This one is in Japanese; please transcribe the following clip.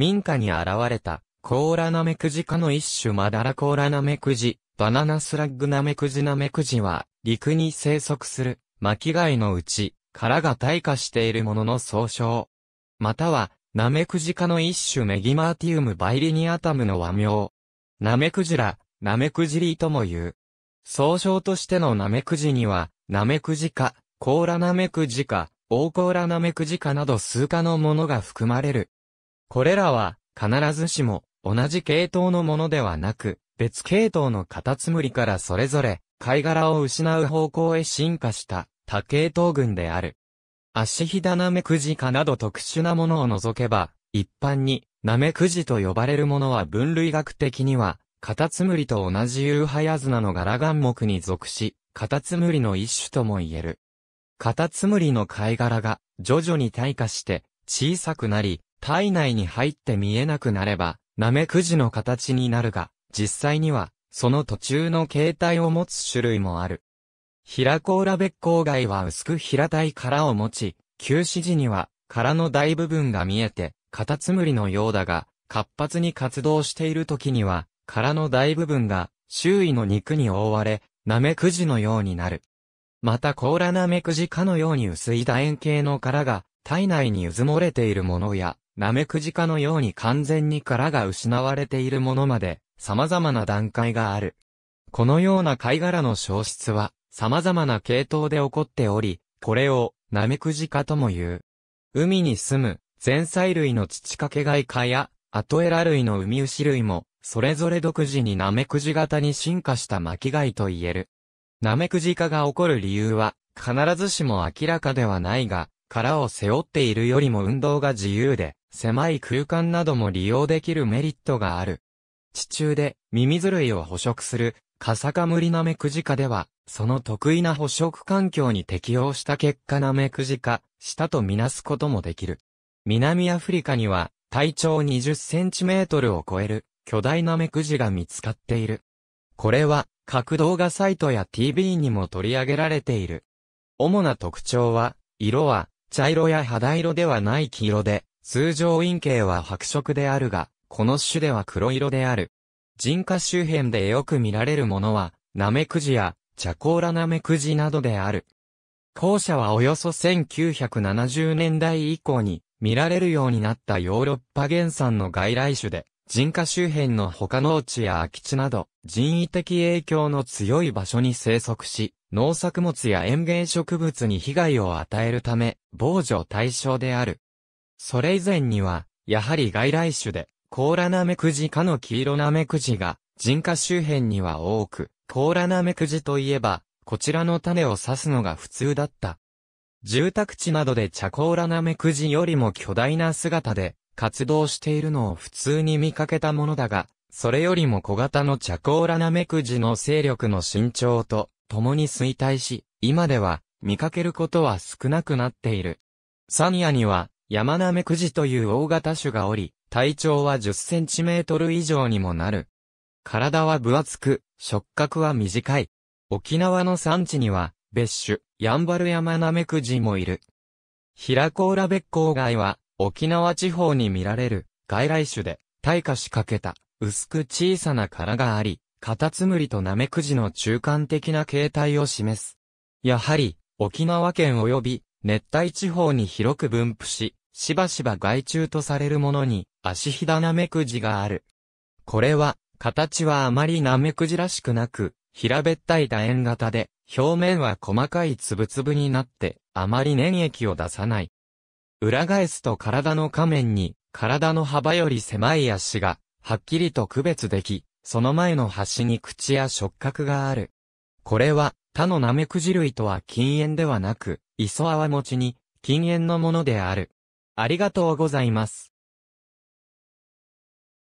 民家に現れた、コーラナメクジ科の一種マダラコーラナメクジ、バナナスラッグナメクジナメクジは、陸に生息する、巻貝のうち、殻が退化しているものの総称。または、ナメクジ科の一種メギマーティウムバイリニアタムの和名。ナメクジラ、ナメクジリーとも言う。総称としてのナメクジには、ナメクジ科、コーラナメクジ科、オーコーラナメクジ科など数科のものが含まれる。これらは、必ずしも、同じ系統のものではなく、別系統のカタツムリからそれぞれ、貝殻を失う方向へ進化した、多系統群である。アシヒダナメクジカなど特殊なものを除けば、一般に、ナメクジと呼ばれるものは分類学的には、カタツムリと同じユーハヤズナの柄岩木に属し、カタツムリの一種とも言える。カタツムリの貝殻が、徐々に退化して、小さくなり、体内に入って見えなくなれば、なめくじの形になるが、実際には、その途中の形態を持つ種類もある。平甲羅別光貝は薄く平たい殻を持ち、休止時には殻の大部分が見えて、カタツムリのようだが、活発に活動している時には、殻の大部分が周囲の肉に覆われ、なめくじのようになる。また甲羅なめくじかのように薄い楕円形の殻が体内に渦漏もれているものや、ナメクジ科のように完全に殻が失われているものまで、様々な段階がある。このような貝殻の消失は、様々な系統で起こっており、これを、ナメクジ科とも言う。海に住む、前菜類の乳掛け貝科や、アトエラ類のウミウシ類も、それぞれ独自にナメクジ型に進化した巻貝と言える。ナメクジ化が起こる理由は、必ずしも明らかではないが、殻を背負っているよりも運動が自由で、狭い空間なども利用できるメリットがある。地中でミミズ類を捕食するカサカムリナメクジカでは、その得意な捕食環境に適応した結果ナメクジカしたとみなすこともできる。南アフリカには体長20センチメートルを超える巨大ナメクジが見つかっている。これは各動画サイトや TV にも取り上げられている。主な特徴は、色は茶色や肌色ではない黄色で、通常陰茎は白色であるが、この種では黒色である。人家周辺でよく見られるものは、ナメクジや、チャコーラナメクジなどである。後者はおよそ1970年代以降に見られるようになったヨーロッパ原産の外来種で、人家周辺の他農地や空き地など、人為的影響の強い場所に生息し、農作物や園芸植物に被害を与えるため、防除対象である。それ以前には、やはり外来種で、コーラナメクジかの黄色ナメクジが、人家周辺には多く、コーラナメクジといえば、こちらの種を刺すのが普通だった。住宅地などでチャコーラナメクジよりも巨大な姿で、活動しているのを普通に見かけたものだが、それよりも小型のチャコーラナメクジの勢力の伸長と、共に衰退し、今では、見かけることは少なくなっている。サニアには、山ナメクジという大型種がおり、体長は10センチメートル以上にもなる。体は分厚く、触覚は短い。沖縄の産地には、別種、ヤンバルヤマナメクジもいる。ヒラコーラベッコウガイは、沖縄地方に見られる、外来種で、退化しかけた、薄く小さな殻があり、カタツムリとナメクジの中間的な形態を示す。やはり、沖縄県及び、熱帯地方に広く分布し、しばしば害虫とされるものに、足ひだナメクジがある。これは、形はあまりナメクジらしくなく、平べったい楕円型で、表面は細かいつぶつぶになって、あまり粘液を出さない。裏返すと体の下面に、体の幅より狭い足が、はっきりと区別でき、その前の端に口や触覚がある。これは、他のナメクジ類とは禁煙ではなく、磯泡持ちに、禁煙のものである。ありがとうございます。